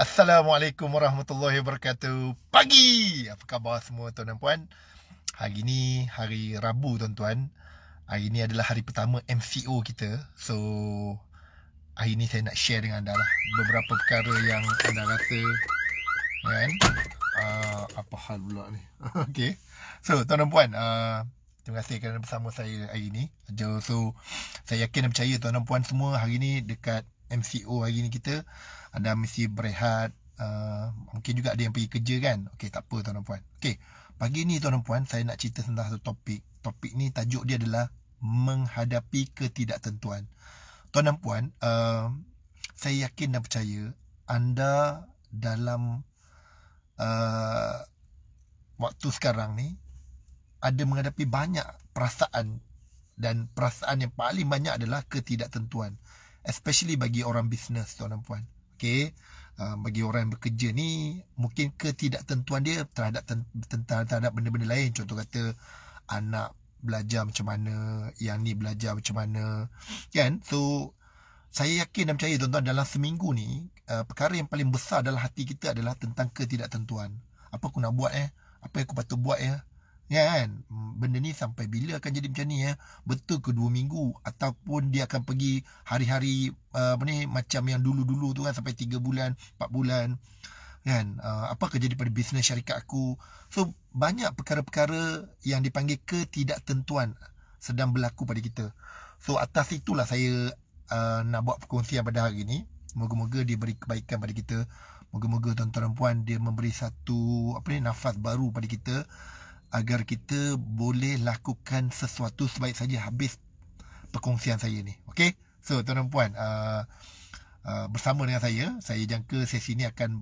Assalamualaikum warahmatullahi wabarakatuh Pagi Apa khabar semua tuan dan puan Hari ini hari Rabu tuan-tuan Hari ini adalah hari pertama MCO kita So Hari ini saya nak share dengan anda lah Beberapa perkara yang anda rasa ya Kan uh, Apa hal pula ni Okay So tuan dan puan uh, Terima kasih kerana bersama saya hari ni So Saya yakin dan percaya tuan dan puan semua hari ini Dekat MCO hari ni kita ada mesti berehat uh, Mungkin juga ada yang pergi kerja kan Okey tak apa tuan dan puan Okey pagi ni tuan dan puan Saya nak cerita tentang satu topik Topik ni tajuk dia adalah Menghadapi ketidaktentuan Tuan dan puan uh, Saya yakin dan percaya Anda dalam uh, Waktu sekarang ni Ada menghadapi banyak perasaan dan perasaan yang paling banyak adalah ketidaktentuan especially bagi orang bisnes tuan dan puan okey uh, bagi orang yang bekerja ni mungkin ketidaktentuan dia terhadap tentang terhadap benda-benda lain contoh kata anak belajar macam mana yang ni belajar macam mana kan so saya yakin dan percaya tuan-tuan dalam seminggu ni uh, perkara yang paling besar dalam hati kita adalah tentang ketidaktentuan apa aku nak buat eh apa yang aku patut buat eh Ya kan? Hmm, benda ni sampai bila akan jadi macam ni ya? Betul ke dua minggu? Ataupun dia akan pergi hari-hari uh, apa ni, macam yang dulu-dulu tu kan sampai tiga bulan, empat bulan. Kan? Uh, apa akan jadi pada bisnes syarikat aku? So, banyak perkara-perkara yang dipanggil ketidaktentuan sedang berlaku pada kita. So, atas itulah saya uh, nak buat perkongsian pada hari ni. Moga-moga dia beri kebaikan pada kita. Moga-moga tuan-tuan dan puan dia memberi satu apa ni, nafas baru pada kita agar kita boleh lakukan sesuatu sebaik saja habis perkongsian saya ni. Okay? So, tuan dan puan, uh, uh, bersama dengan saya, saya jangka sesi ni akan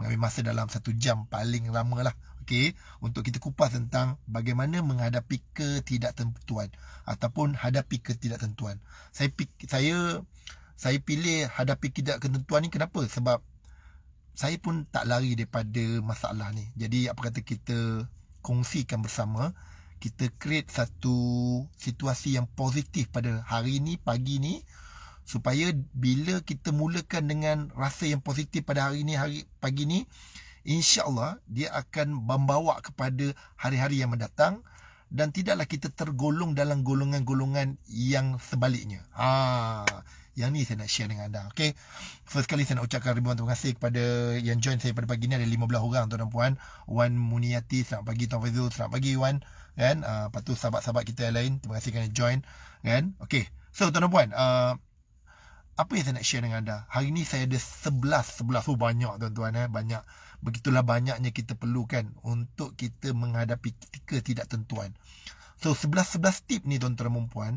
mengambil masa dalam satu jam paling lama lah. Okay? Untuk kita kupas tentang bagaimana menghadapi ketidaktentuan ataupun hadapi ketidaktentuan. Saya, saya, saya pilih hadapi ketidaktentuan ni kenapa? Sebab saya pun tak lari daripada masalah ni. Jadi, apa kata kita kongsikan bersama kita create satu situasi yang positif pada hari ni pagi ni supaya bila kita mulakan dengan rasa yang positif pada hari ni hari pagi ni insyaallah dia akan membawa kepada hari-hari yang mendatang dan tidaklah kita tergolong dalam golongan-golongan yang sebaliknya ha yang ni saya nak share dengan anda okay? first kali saya nak ucapkan ribuan terima kasih kepada yang join saya pada pagi ni ada 15 orang tuan dan puan Wan Muniati selamat pagi Tuan Fazul selamat pagi Wan kan uh, lepas tu sahabat-sahabat kita yang lain terima kasih kerana join kan okay. so tuan dan puan uh, apa yang saya nak share dengan anda hari ni saya ada 11 sebelas. tu oh, banyak tuan-tuan eh banyak begitulah banyaknya kita perlukan untuk kita menghadapi ketika tidak tentuan so sebelas, sebelas tip ni tuan-tuan dan puan-puan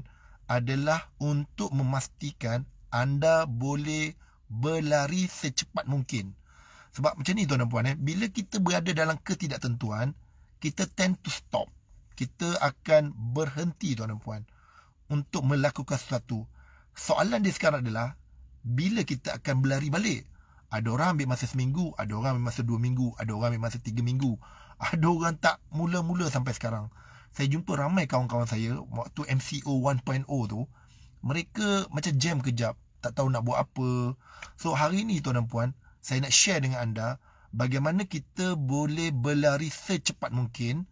adalah untuk memastikan anda boleh berlari secepat mungkin. Sebab macam ni tuan dan puan eh, bila kita berada dalam ketidaktentuan, kita tend to stop. Kita akan berhenti tuan dan puan untuk melakukan sesuatu. Soalan dia sekarang adalah bila kita akan berlari balik? Ada orang ambil masa seminggu, ada orang ambil masa dua minggu, ada orang ambil masa tiga minggu. Ada orang tak mula-mula sampai sekarang saya jumpa ramai kawan-kawan saya waktu MCO 1.0 tu mereka macam jam kejap tak tahu nak buat apa so hari ni tuan dan puan saya nak share dengan anda bagaimana kita boleh berlari secepat mungkin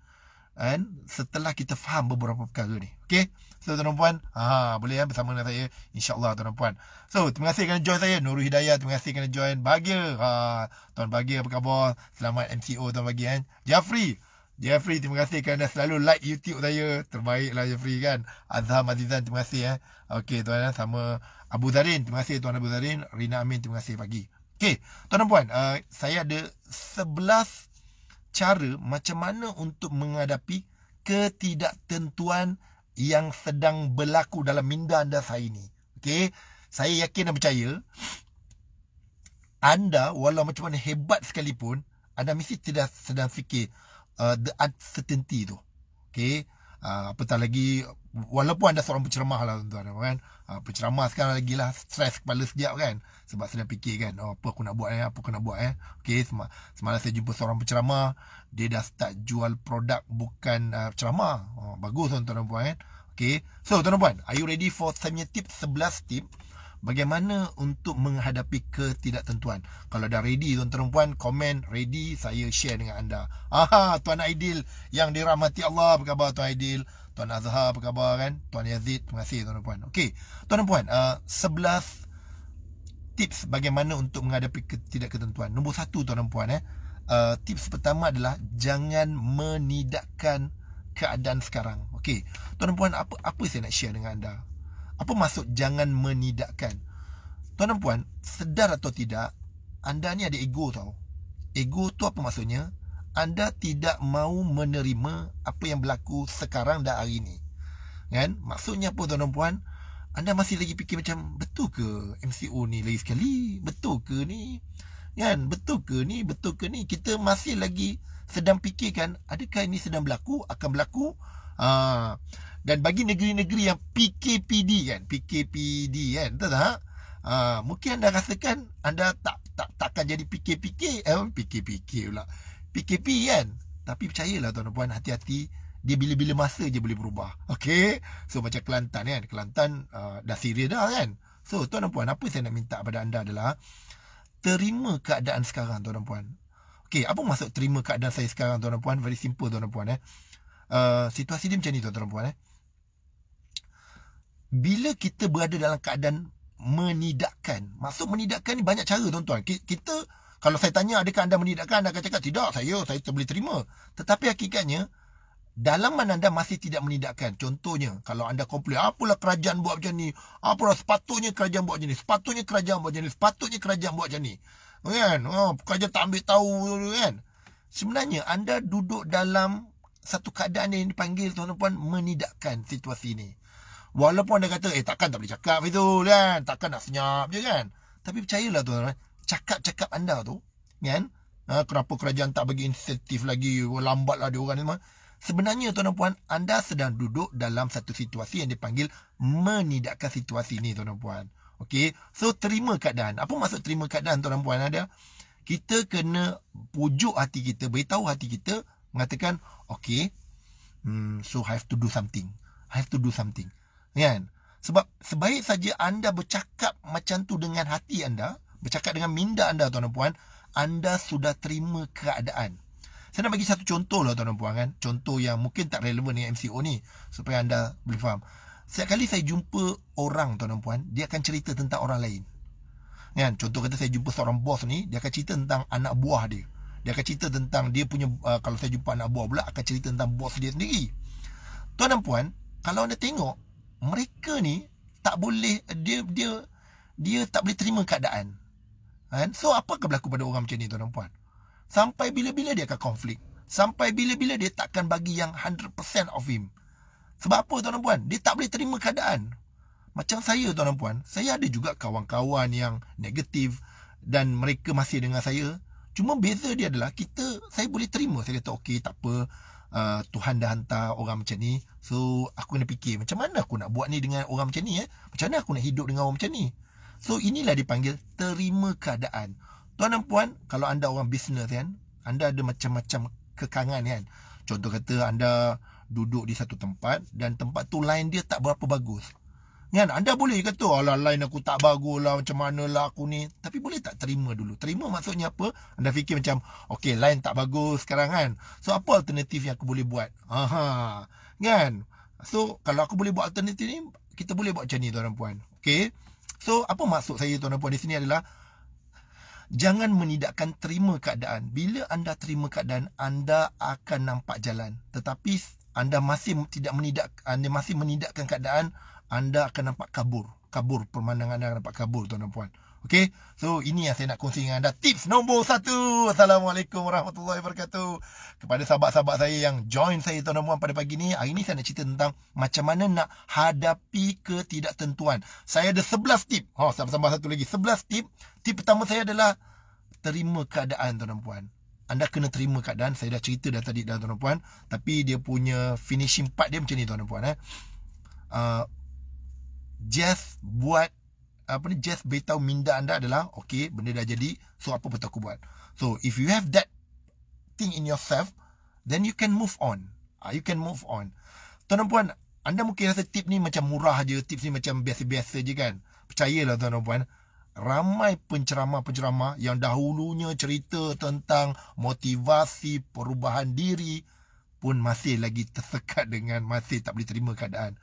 and setelah kita faham beberapa perkara ni okay? so tuan dan puan ha boleh kan bersama dengan saya insyaallah tuan dan puan so terima kasih kerana join saya Nurul Hidayah terima kasih kerana join Bahagia ha tuan Bahagia apa khabar selamat MCO tuan Bahagia kan Jafri Jeffrey, terima kasih kerana selalu like YouTube saya. Terbaiklah Jeffrey kan. Azham Azizan, terima kasih eh. Okey, tuan dan sama Abu Zarin. Terima kasih tuan Abu Zarin. Rina Amin, terima kasih pagi. Okey, tuan dan puan. Uh, eh, saya ada 11 cara macam mana untuk menghadapi ketidaktentuan yang sedang berlaku dalam minda anda saya ini. Okey, saya yakin dan percaya anda walau macam mana hebat sekalipun anda mesti tidak sedang fikir uh, the uncertainty tu. Okey. Uh, apatah lagi walaupun anda seorang penceramah lah tuan-tuan kan. Uh, penceramah sekarang lagi lah stress kepala sekejap kan. Sebab sedang fikir kan oh, apa aku nak buat eh, apa aku nak buat eh. Okey, sem- semalam saya jumpa seorang penceramah, dia dah start jual produk bukan uh, ceramah. Oh, bagus tuan-tuan dan puan kan. Okey. So tuan-tuan, are you ready for some tip 11 tip bagaimana untuk menghadapi ketidaktentuan. Kalau dah ready tuan perempuan, komen ready saya share dengan anda. Aha, Tuan Aidil yang dirahmati Allah, apa khabar Tuan Aidil? Tuan Azhar, apa khabar kan? Tuan Yazid, terima kasih tuan perempuan. Okey, tuan perempuan, uh, 11 tips bagaimana untuk menghadapi ketidakketentuan. Nombor satu tuan perempuan, eh. Uh, tips pertama adalah jangan menidakkan keadaan sekarang. Okey. Tuan puan apa apa saya nak share dengan anda? Apa maksud jangan menidakkan? Tuan dan puan, sedar atau tidak, anda ni ada ego tau. Ego tu apa maksudnya? Anda tidak mau menerima apa yang berlaku sekarang dan hari ni. Kan? Maksudnya apa tuan dan puan? Anda masih lagi fikir macam betul ke MCO ni lagi sekali? Betul ke ni? Kan? Betul ke ni? Betul ke ni? Kita masih lagi sedang fikirkan adakah ini sedang berlaku? Akan berlaku? Haa. Uh, dan bagi negeri-negeri yang PKPD kan, PKPD kan, betul tak? Uh, mungkin anda rasakan anda tak tak takkan jadi PKPK, eh PKPK pula. PKP kan. Tapi percayalah tuan-tuan puan hati-hati dia bila-bila masa je boleh berubah. Okay, So macam Kelantan kan, Kelantan uh, dah serius dah kan. So tuan-tuan puan apa saya nak minta kepada anda adalah terima keadaan sekarang tuan-tuan puan. Okey, apa maksud terima keadaan saya sekarang tuan-tuan puan? Very simple tuan-tuan eh. Uh, situasi dia macam ni tuan-tuan puan eh bila kita berada dalam keadaan menidakkan. Maksud menidakkan ni banyak cara tuan-tuan. Kita, kalau saya tanya adakah anda menidakkan, anda akan cakap tidak, saya, saya tak boleh terima. Tetapi hakikatnya, mana anda masih tidak menidakkan. Contohnya, kalau anda komplain, apalah kerajaan buat macam ni, apalah sepatutnya kerajaan buat macam ni, sepatutnya kerajaan buat macam ni, sepatutnya kerajaan buat macam ni. Kan? Oh, kerajaan tak ambil tahu, kan? Sebenarnya, anda duduk dalam satu keadaan yang dipanggil, tuan-tuan, menidakkan situasi ini. Walaupun dia kata, eh takkan tak boleh cakap itu kan? Takkan nak senyap je kan? Tapi percayalah tuan eh, cakap-cakap anda tu, kan? Eh, kenapa kerajaan tak bagi insentif lagi, Lambat lah dia orang ni semua. Sebenarnya tuan dan puan, anda sedang duduk dalam satu situasi yang dipanggil menidakkan situasi ni tuan dan puan. Okay? So terima keadaan. Apa maksud terima keadaan tuan dan puan ada? Kita kena pujuk hati kita, beritahu hati kita, mengatakan, okay, hmm, so I have to do something. I have to do something. Kan? Sebab sebaik saja anda bercakap macam tu dengan hati anda, bercakap dengan minda anda tuan dan puan, anda sudah terima keadaan. Saya nak bagi satu contoh lah tuan dan puan kan. Contoh yang mungkin tak relevan dengan MCO ni. Supaya anda boleh faham. Setiap kali saya jumpa orang tuan dan puan, dia akan cerita tentang orang lain. Kan? Contoh kata saya jumpa seorang bos ni, dia akan cerita tentang anak buah dia. Dia akan cerita tentang dia punya, uh, kalau saya jumpa anak buah pula, akan cerita tentang bos dia sendiri. Tuan dan puan, kalau anda tengok, mereka ni tak boleh dia dia dia tak boleh terima keadaan kan so apa akan berlaku pada orang macam ni tuan dan puan sampai bila-bila dia akan konflik sampai bila-bila dia takkan bagi yang 100% of him sebab apa tuan dan puan dia tak boleh terima keadaan macam saya tuan dan puan saya ada juga kawan-kawan yang negatif dan mereka masih dengan saya cuma beza dia adalah kita saya boleh terima saya kata okey tak apa Uh, Tuhan dah hantar orang macam ni So aku kena fikir Macam mana aku nak buat ni dengan orang macam ni eh? Macam mana aku nak hidup dengan orang macam ni So inilah dipanggil terima keadaan Tuan dan puan Kalau anda orang bisnes kan Anda ada macam-macam kekangan kan Contoh kata anda duduk di satu tempat Dan tempat tu line dia tak berapa bagus Kan? Anda boleh kata, ala lain aku tak bagus lah, macam mana aku ni. Tapi boleh tak terima dulu? Terima maksudnya apa? Anda fikir macam, okay, lain tak bagus sekarang kan? So, apa alternatif yang aku boleh buat? Aha, kan? So, kalau aku boleh buat alternatif ni, kita boleh buat macam ni tuan dan puan. Okay? So, apa maksud saya tuan dan puan di sini adalah, Jangan menidakkan terima keadaan. Bila anda terima keadaan, anda akan nampak jalan. Tetapi anda masih tidak menidak anda masih menidakkan keadaan, anda akan nampak kabur. Kabur. Pemandangan anda akan nampak kabur tuan dan puan. Okay. So ini yang saya nak kongsi dengan anda. Tips nombor satu. Assalamualaikum warahmatullahi wabarakatuh. Kepada sahabat-sahabat saya yang join saya tuan dan puan pada pagi ini, Hari ini saya nak cerita tentang macam mana nak hadapi ketidaktentuan. Saya ada 11 tip. Oh, ha, sahabat-sahabat satu lagi. 11 tip. Tip pertama saya adalah terima keadaan tuan dan puan. Anda kena terima keadaan. Saya dah cerita dah tadi dah tuan dan puan. Tapi dia punya finishing part dia macam ni tuan dan puan. Eh. Uh, Jeff buat apa ni Jeff beritahu minda anda adalah okay benda dah jadi so apa betul aku buat so if you have that thing in yourself then you can move on uh, you can move on tuan dan puan anda mungkin rasa tip ni macam murah je tip ni macam biasa-biasa je kan percayalah tuan dan puan ramai penceramah-penceramah yang dahulunya cerita tentang motivasi perubahan diri pun masih lagi tersekat dengan masih tak boleh terima keadaan.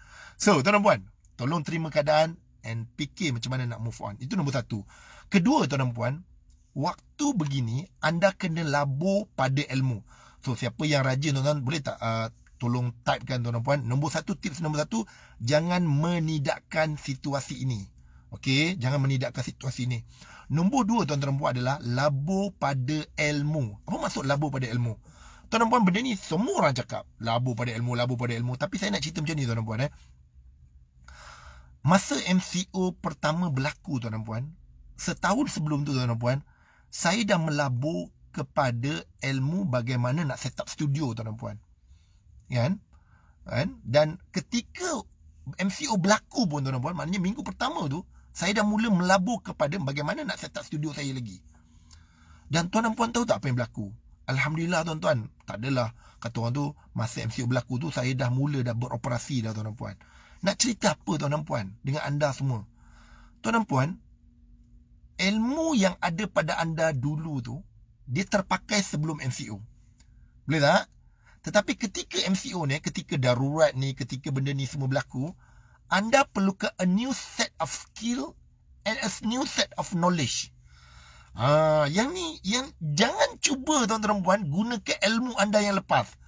So, tuan-tuan, Tolong terima keadaan and fikir macam mana nak move on. Itu nombor satu. Kedua tuan dan puan, waktu begini anda kena labur pada ilmu. So siapa yang rajin tuan-tuan boleh tak uh, tolong typekan tuan dan puan. Nombor satu, tips nombor satu, jangan menidakkan situasi ini. Okey, jangan menidakkan situasi ini. Nombor dua tuan-tuan dan puan adalah labur pada ilmu. Apa maksud labur pada ilmu? Tuan dan puan, benda ni semua orang cakap labur pada ilmu, labur pada ilmu. Tapi saya nak cerita macam ni tuan dan puan eh. Masa MCO pertama berlaku tuan dan puan, setahun sebelum tu tuan dan puan, saya dah melabur kepada ilmu bagaimana nak set up studio tuan dan puan. Kan? Kan? Dan ketika MCO berlaku pun tuan dan puan, maknanya minggu pertama tu, saya dah mula melabur kepada bagaimana nak set up studio saya lagi. Dan tuan dan puan tahu tak apa yang berlaku? Alhamdulillah tuan-tuan, tak adalah kata orang tu masa MCO berlaku tu saya dah mula dah beroperasi dah tuan dan puan. Nak cerita apa tuan dan puan dengan anda semua? Tuan dan puan, ilmu yang ada pada anda dulu tu, dia terpakai sebelum MCO. Boleh tak? Tetapi ketika MCO ni, ketika darurat ni, ketika benda ni semua berlaku, anda perlu ke a new set of skill and a new set of knowledge. Ah, yang ni yang jangan cuba tuan-tuan dan puan gunakan ilmu anda yang lepas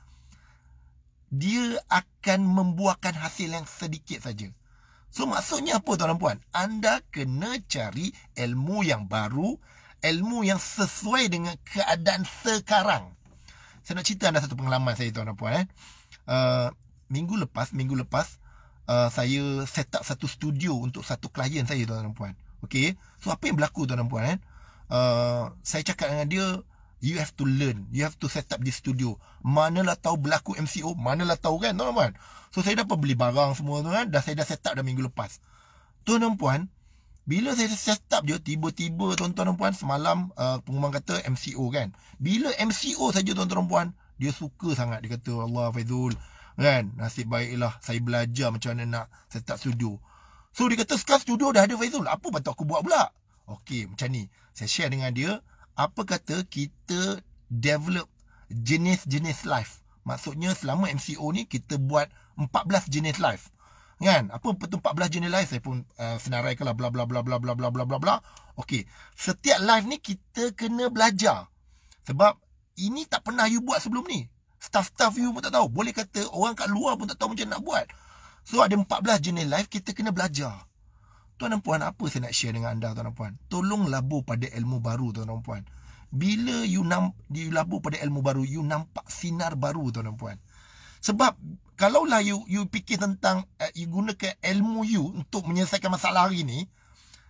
dia akan membuahkan hasil yang sedikit saja. So maksudnya apa tuan dan puan? Anda kena cari ilmu yang baru, ilmu yang sesuai dengan keadaan sekarang. Saya nak cerita anda satu pengalaman saya tuan dan puan eh. Uh, minggu lepas, minggu lepas uh, saya set up satu studio untuk satu klien saya tuan dan puan. Okey. So apa yang berlaku tuan dan puan eh? Uh, saya cakap dengan dia, You have to learn You have to set up this studio Manalah tahu berlaku MCO Manalah tahu kan Tuan-tuan So saya dapat beli barang semua tu kan Dah saya dah set up dah minggu lepas Tuan dan puan Bila saya set up dia Tiba-tiba tuan-tuan dan puan Semalam uh, pengumuman kata MCO kan Bila MCO saja tuan-tuan dan puan Dia suka sangat Dia kata Allah Faizul Kan Nasib baiklah Saya belajar macam mana nak set up studio So dia kata sekarang studio dah ada Faizul Apa patut aku buat pula Okay macam ni Saya share dengan dia apa kata kita develop jenis-jenis life. Maksudnya selama MCO ni kita buat 14 jenis life. Kan? Apa betul 14 jenis life saya pun uh, senarai lah bla bla bla bla bla bla bla bla bla. Okey. Setiap life ni kita kena belajar. Sebab ini tak pernah you buat sebelum ni. Staff-staff you pun tak tahu. Boleh kata orang kat luar pun tak tahu macam nak buat. So ada 14 jenis life kita kena belajar. Tuan dan puan, apa saya nak share dengan anda tuan dan puan? Tolong labur pada ilmu baru tuan dan puan. Bila you, namp- di labur pada ilmu baru, you nampak sinar baru tuan dan puan. Sebab kalau lah you, you fikir tentang uh, you gunakan ilmu you untuk menyelesaikan masalah hari ni,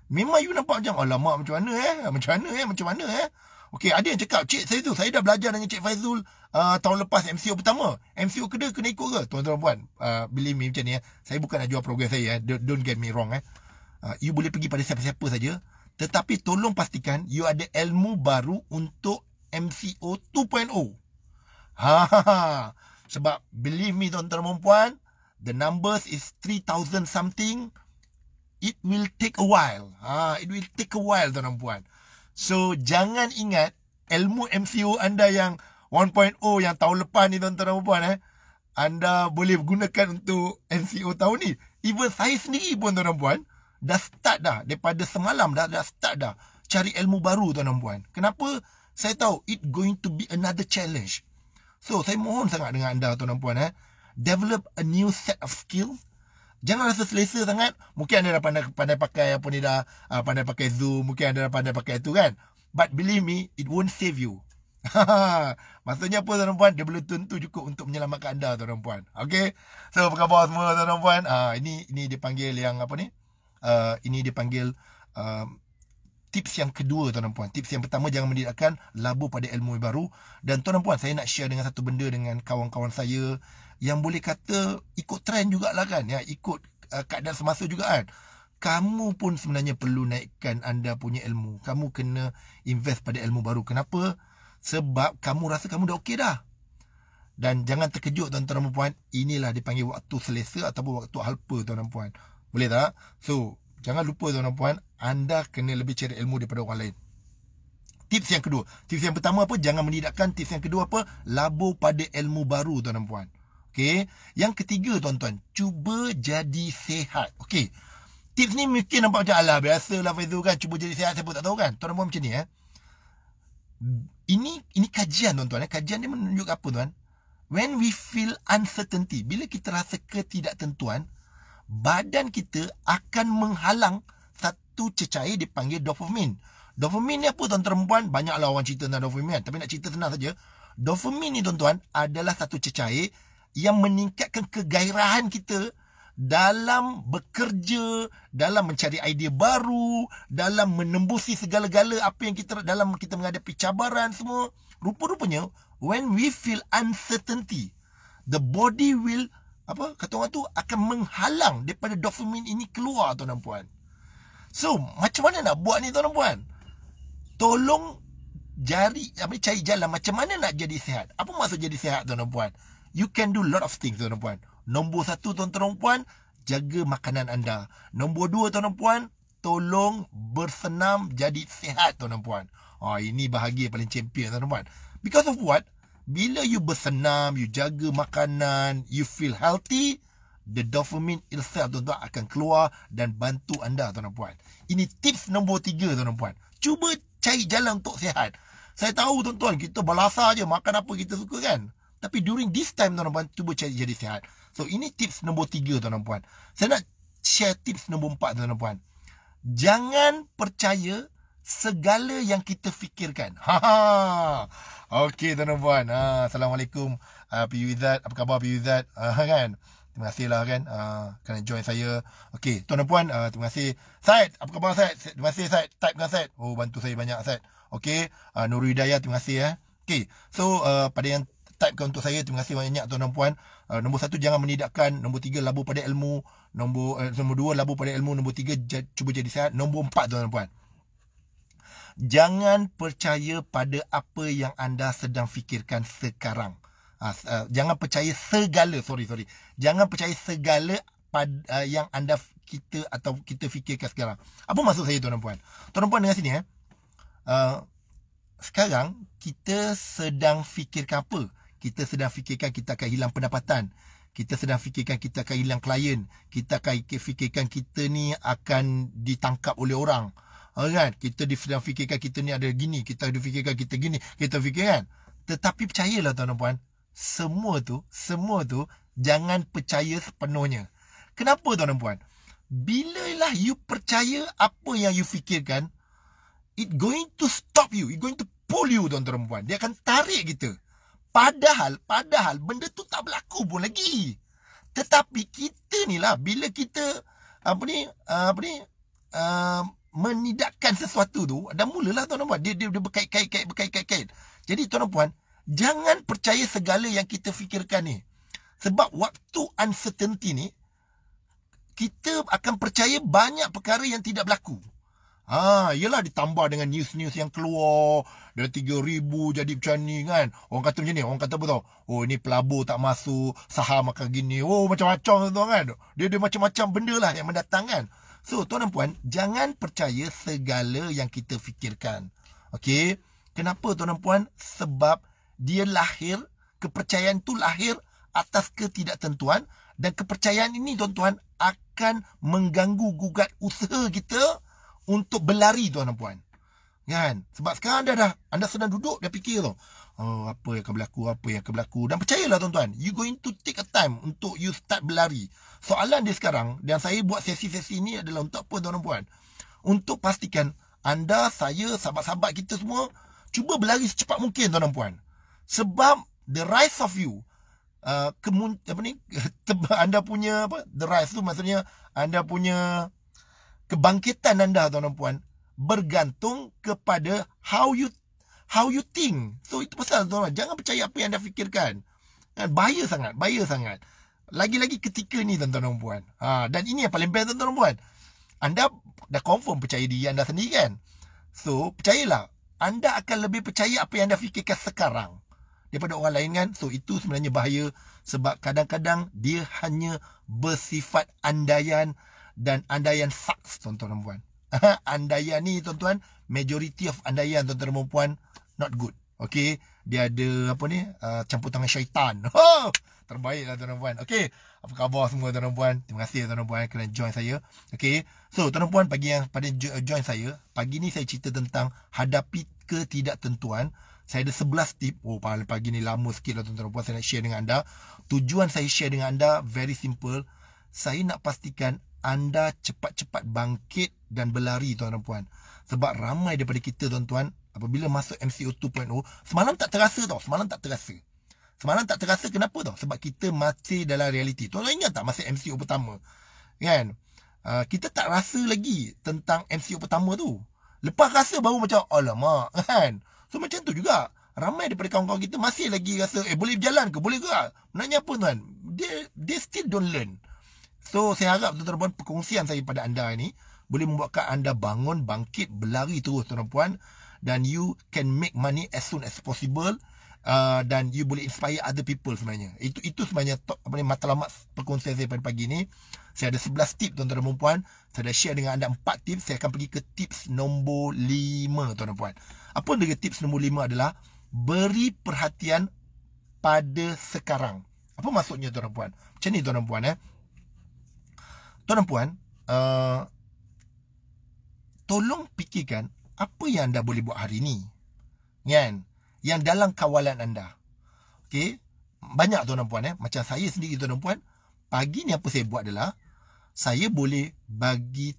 memang you nampak macam alamak macam mana eh? Macam mana eh? Macam mana eh? Okey, ada yang cakap, "Cik, saya tu saya dah belajar dengan Cik Faizul uh, tahun lepas MCO pertama. MCO kedua kena ikut ke?" Tuan-tuan dan puan, uh, believe me macam ni eh. Saya bukan nak jual program saya eh. don't get me wrong eh. Ha, you boleh pergi pada siapa-siapa saja. Tetapi tolong pastikan you ada ilmu baru untuk MCO 2.0. Ha, ha, ha. Sebab believe me tuan-tuan dan puan, the numbers is 3000 something. It will take a while. Ha, it will take a while tuan-tuan puan. So jangan ingat ilmu MCO anda yang 1.0 yang tahun lepas ni tuan-tuan dan puan eh anda boleh gunakan untuk MCO tahun ni. Even saya sendiri pun tuan-tuan puan, dah start dah daripada semalam dah dah start dah cari ilmu baru tuan dan puan. Kenapa? Saya tahu it going to be another challenge. So, saya mohon sangat dengan anda tuan dan puan eh, develop a new set of skill. Jangan rasa selesa sangat. Mungkin anda dah pandai, pandai pakai apa ni dah, uh, pandai pakai Zoom, mungkin anda dah pandai pakai tu kan. But believe me, it won't save you. Maksudnya apa tuan dan puan? Dia belum tentu cukup untuk menyelamatkan anda tuan dan puan. Okay? So, apa khabar semua tuan dan puan? Uh, ah, ini, ini dipanggil yang apa ni? Uh, ini dipanggil uh, tips yang kedua tuan dan puan. Tips yang pertama jangan mendidakkan labu pada ilmu yang baru dan tuan dan puan saya nak share dengan satu benda dengan kawan-kawan saya yang boleh kata ikut trend jugalah kan ya ikut uh, keadaan semasa juga kan. Kamu pun sebenarnya perlu naikkan anda punya ilmu. Kamu kena invest pada ilmu baru. Kenapa? Sebab kamu rasa kamu dah okey dah. Dan jangan terkejut tuan-tuan dan puan, inilah dipanggil waktu selesa ataupun waktu halpa tuan-tuan dan puan. Boleh tak? So, jangan lupa tuan-tuan puan, anda kena lebih cari ilmu daripada orang lain. Tips yang kedua. Tips yang pertama apa? Jangan menidakkan. Tips yang kedua apa? Labur pada ilmu baru tuan-tuan puan. Okay. Yang ketiga tuan-tuan, cuba jadi sehat. Okay. Tips ni mungkin nampak macam ala biasa lah Faizul kan. Cuba jadi sehat, siapa tak tahu kan. Tuan-tuan puan macam ni eh. Ini ini kajian tuan-tuan. Eh. Kajian dia menunjuk apa tuan? When we feel uncertainty, bila kita rasa ketidaktentuan, badan kita akan menghalang satu cecair dipanggil dopamin. Dopamin ni apa tuan perempuan? Banyaklah orang cerita tentang dopamin kan. Tapi nak cerita senang saja. Dopamin ni tuan-tuan adalah satu cecair yang meningkatkan kegairahan kita dalam bekerja, dalam mencari idea baru, dalam menembusi segala-gala apa yang kita dalam kita menghadapi cabaran semua. Rupa-rupanya, when we feel uncertainty, the body will apa kata orang tu akan menghalang daripada dopamin ini keluar tuan dan puan so macam mana nak buat ni tuan dan puan tolong jari apa cari jalan macam mana nak jadi sihat apa maksud jadi sihat tuan dan puan you can do lot of things tuan dan puan nombor satu tuan dan puan jaga makanan anda nombor dua tuan dan puan tolong bersenam jadi sihat tuan dan puan oh, ini bahagia paling champion tuan dan puan because of what bila you bersenam, you jaga makanan, you feel healthy, the dopamine itself tuan-tuan akan keluar dan bantu anda tuan-puan. Ini tips nombor tiga tuan-puan. Cuba cari jalan untuk sihat. Saya tahu tuan-tuan, kita berlasar je makan apa kita suka kan. Tapi during this time tuan-puan, cuba cari jadi sihat. So ini tips nombor tiga tuan-puan. Saya nak share tips nombor empat tuan-puan. Jangan percaya segala yang kita fikirkan. Ha ha. Okey tuan dan puan. Ha assalamualaikum uh, ah, PU Izzat. Apa khabar PU Izzat? Uh, ah, kan. Terima kasihlah kan. Ha ah, kerana join saya. Okey tuan dan puan uh, terima kasih. Said, apa khabar Said? Terima kasih Said. Type kan Said. Oh bantu saya banyak Said. Okey, uh, Nur Hidayah terima kasih eh. Okey. So uh, pada yang type untuk saya terima kasih banyak tuan dan puan. Uh, nombor satu jangan menidakkan, nombor tiga labu pada ilmu, nombor uh, nombor dua labu pada ilmu, nombor tiga cuba jadi sehat, nombor empat tuan dan puan jangan percaya pada apa yang anda sedang fikirkan sekarang. Ha, uh, jangan percaya segala, sorry sorry. Jangan percaya segala pada, uh, eh, yang anda kita atau kita fikirkan sekarang. Apa maksud saya tuan dan puan? Tuan dan puan dengar sini eh. Uh, sekarang kita sedang fikirkan apa? Kita sedang fikirkan kita akan hilang pendapatan. Kita sedang fikirkan kita akan hilang klien. Kita akan fikirkan kita ni akan ditangkap oleh orang. Alright, kita sedang fikirkan kita ni ada gini, kita ada fikirkan kita gini, kita fikirkan. Tetapi percayalah tuan dan puan, semua tu, semua tu jangan percaya sepenuhnya. Kenapa tuan dan puan? lah you percaya apa yang you fikirkan, it going to stop you, it going to pull you tuan dan puan. Dia akan tarik kita. Padahal, padahal benda tu tak berlaku pun lagi. Tetapi kita ni lah, bila kita, apa ni, apa ni, uh, menidakkan sesuatu tu dan mulalah tuan puan dia dia, dia berkait-kait berkait-kait. Jadi tuan puan jangan percaya segala yang kita fikirkan ni. Sebab waktu uncertainty ni kita akan percaya banyak perkara yang tidak berlaku. Ha, yelah ditambah dengan news-news yang keluar Dari 3,000 jadi macam ni kan Orang kata macam ni, orang kata apa tau Oh ni pelabur tak masuk, saham akan gini Oh macam-macam tu kan Dia ada macam-macam benda lah yang mendatang kan So tuan dan puan jangan percaya segala yang kita fikirkan. Okey. Kenapa tuan dan puan? Sebab dia lahir kepercayaan tu lahir atas ketidaktentuan dan kepercayaan ini tuan tuan akan mengganggu gugat usaha kita untuk berlari tuan dan puan. Kan? Sebab sekarang anda dah anda sedang duduk dah fikir tu. Oh, apa yang akan berlaku, apa yang akan berlaku. Dan percayalah tuan-tuan, you going to take a time untuk you start berlari. Soalan dia sekarang, dan saya buat sesi-sesi ni adalah untuk apa tuan-tuan puan? Untuk pastikan anda, saya, sahabat-sahabat kita semua, cuba berlari secepat mungkin tuan-tuan puan. Sebab the rise of you, uh, kemun, apa ni, anda punya, apa, the rise tu maksudnya, anda punya kebangkitan anda tuan-tuan puan, bergantung kepada how you how you think. So itu pasal tuan-tuan, jangan percaya apa yang anda fikirkan. Kan bahaya sangat, bahaya sangat. Lagi-lagi ketika ni tuan-tuan dan puan. Ha, dan ini yang paling best tuan-tuan dan puan. Anda dah confirm percaya diri anda sendiri kan? So, percayalah. Anda akan lebih percaya apa yang anda fikirkan sekarang. Daripada orang lain kan? So, itu sebenarnya bahaya. Sebab kadang-kadang dia hanya bersifat andaian. Dan andaian saks, tuan-tuan dan puan. andaian ni, tuan-tuan. Majority of andaian, tuan-tuan dan puan not good. Okay. Dia ada apa ni. Uh, campur tangan syaitan. Oh, terbaiklah lah tuan-tuan. Okay. Apa khabar semua tuan-tuan. Terima kasih tuan-tuan kerana join saya. Okay. So tuan-tuan pagi yang pada eh, join saya. Pagi ni saya cerita tentang hadapi ketidaktentuan. Saya ada sebelas tip. Oh pagi, pagi ni lama sikit lah tuan-tuan. Saya nak share dengan anda. Tujuan saya share dengan anda very simple. Saya nak pastikan anda cepat-cepat bangkit dan berlari tuan-tuan. Sebab ramai daripada kita tuan-tuan Apabila masuk MCO 2.0 Semalam tak terasa tau Semalam tak terasa Semalam tak terasa kenapa tau Sebab kita masih dalam realiti Tuan-tuan ingat tak masa MCO pertama Kan uh, Kita tak rasa lagi Tentang MCO pertama tu Lepas rasa baru macam Alamak Kan So macam tu juga Ramai daripada kawan-kawan kita Masih lagi rasa Eh boleh berjalan ke Boleh ke Menanya ah, apa tuan They, they still don't learn So saya harap tuan-tuan Perkongsian saya pada anda ni Boleh membuatkan anda bangun Bangkit Berlari terus tuan-tuan dan you can make money as soon as possible Uh, dan you boleh inspire other people sebenarnya. Itu itu sebenarnya top, apa ni matlamat perkongsian saya pada pagi ni. Saya ada 11 tip tuan-tuan dan puan. Saya dah share dengan anda 4 tips. Saya akan pergi ke tips nombor 5 tuan-tuan puan. Apa dia tips nombor 5 adalah beri perhatian pada sekarang. Apa maksudnya tuan-tuan puan? Macam ni tuan-tuan puan eh. Tuan-tuan puan, uh, tolong fikirkan apa yang anda boleh buat hari ni kan yang dalam kawalan anda okey banyak tuan dan puan eh macam saya sendiri tuan dan puan pagi ni apa saya buat adalah saya boleh bagi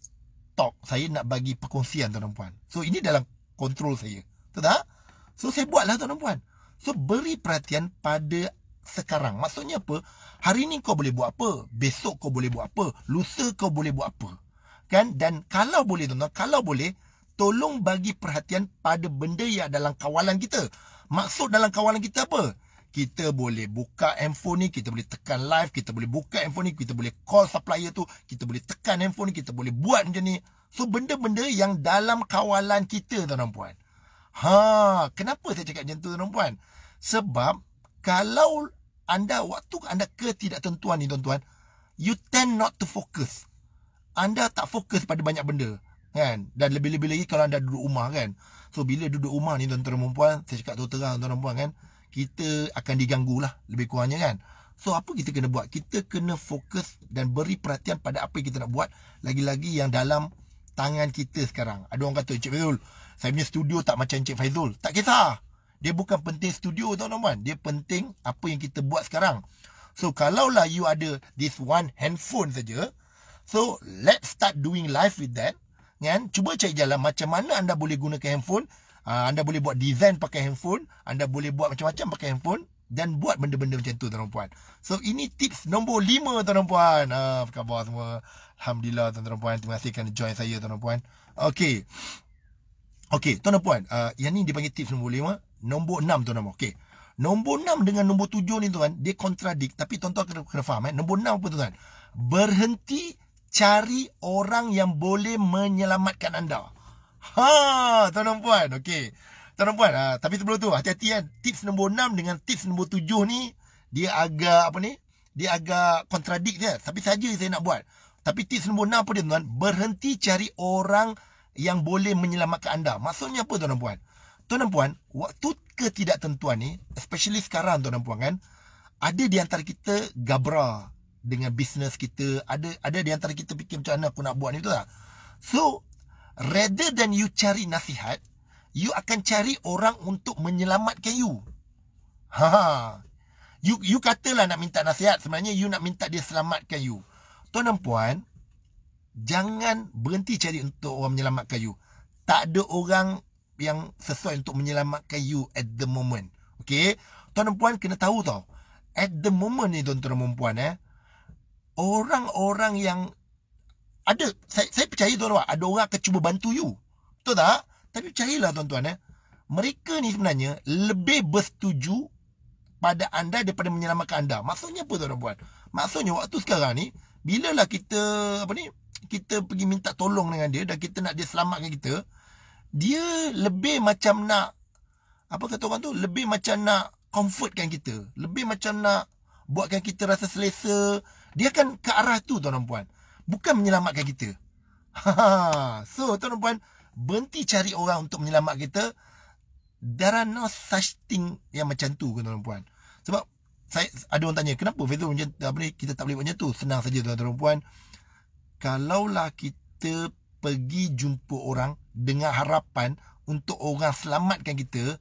talk saya nak bagi perkongsian tuan dan puan so ini dalam kontrol saya betul tak so saya buatlah tuan dan puan so beri perhatian pada sekarang maksudnya apa hari ni kau boleh buat apa besok kau boleh buat apa lusa kau boleh buat apa kan dan kalau boleh tuan-tuan kalau boleh tolong bagi perhatian pada benda yang dalam kawalan kita. Maksud dalam kawalan kita apa? Kita boleh buka handphone ni, kita boleh tekan live, kita boleh buka handphone ni, kita boleh call supplier tu, kita boleh tekan handphone ni, kita boleh buat macam ni. So benda-benda yang dalam kawalan kita tuan dan puan. Ha, kenapa saya cakap macam tu tuan dan puan? Sebab kalau anda waktu anda ketidaktentuan ni tuan-tuan, you tend not to focus. Anda tak fokus pada banyak benda kan dan lebih-lebih lagi kalau anda duduk rumah kan so bila duduk rumah ni tuan-tuan dan puan saya cakap terang-terang tuan-tuan dan puan kan kita akan diganggu lah lebih kurangnya kan so apa kita kena buat kita kena fokus dan beri perhatian pada apa yang kita nak buat lagi-lagi yang dalam tangan kita sekarang ada orang kata Encik Faizul saya punya studio tak macam Encik Faizul tak kisah dia bukan penting studio tuan-tuan puan dia penting apa yang kita buat sekarang so kalaulah you ada this one handphone saja so let's start doing live with that kan cuba cari jalan macam mana anda boleh gunakan handphone uh, anda boleh buat design pakai handphone anda boleh buat macam-macam pakai handphone dan buat benda-benda macam tu tuan puan so ini tips nombor lima tuan puan ah, ha apa khabar semua alhamdulillah tuan puan terima kasih kerana join saya tuan puan okay okey tuan puan uh, yang ni dipanggil tips nombor lima, nombor enam tuan puan okey nombor enam dengan nombor 7 ni tuan dia kontradik tapi tuan-tuan kena, kena faham eh nombor enam apa tuan berhenti cari orang yang boleh menyelamatkan anda. Ha, tuan dan puan. Okey. Tuan dan puan, ha, ah, tapi sebelum tu hati-hati kan. Tips nombor 6 dengan tips nombor 7 ni dia agak apa ni? Dia agak kontradik dia. Tapi saja saya nak buat. Tapi tips nombor 6 apa dia tuan? Berhenti cari orang yang boleh menyelamatkan anda. Maksudnya apa tuan dan puan? Tuan dan puan, waktu ketidaktentuan ni, especially sekarang tuan dan puan kan, ada di antara kita gabra dengan bisnes kita ada ada di antara kita fikir macam mana aku nak buat ni tu lah so rather than you cari nasihat you akan cari orang untuk menyelamatkan you ha, ha you you katalah nak minta nasihat sebenarnya you nak minta dia selamatkan you tuan dan puan jangan berhenti cari untuk orang menyelamatkan you tak ada orang yang sesuai untuk menyelamatkan you at the moment okey tuan dan puan kena tahu tau at the moment ni tuan-tuan dan puan eh orang-orang yang ada saya, saya percaya tuan-tuan ada orang akan cuba bantu you betul tak tapi percayalah tuan-tuan eh mereka ni sebenarnya lebih bersetuju pada anda daripada menyelamatkan anda maksudnya apa tuan-tuan buat maksudnya waktu sekarang ni bila lah kita apa ni kita pergi minta tolong dengan dia dan kita nak dia selamatkan kita dia lebih macam nak apa kata orang tu lebih macam nak comfortkan kita lebih macam nak buatkan kita rasa selesa dia kan ke arah tu tuan dan puan. Bukan menyelamatkan kita. so tuan dan puan, berhenti cari orang untuk menyelamat kita. There are no such thing yang macam tu tuan dan puan. Sebab saya ada orang tanya, kenapa Fazul macam apa ni kita tak boleh buat macam tu? Senang saja tuan dan puan. Kalaulah kita pergi jumpa orang dengan harapan untuk orang selamatkan kita,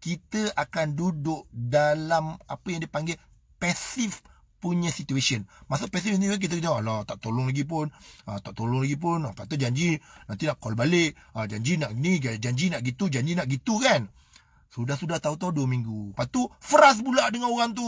kita akan duduk dalam apa yang dipanggil passive punya situation. Masa passive ni kan kita kata Alah tak tolong lagi pun, ah, tak tolong lagi pun, ah, lepas tu janji nanti nak call balik, ah, janji nak ni, janji nak gitu, janji nak gitu kan. Sudah-sudah tahu-tahu dua minggu. Lepas tu, fras pula dengan orang tu.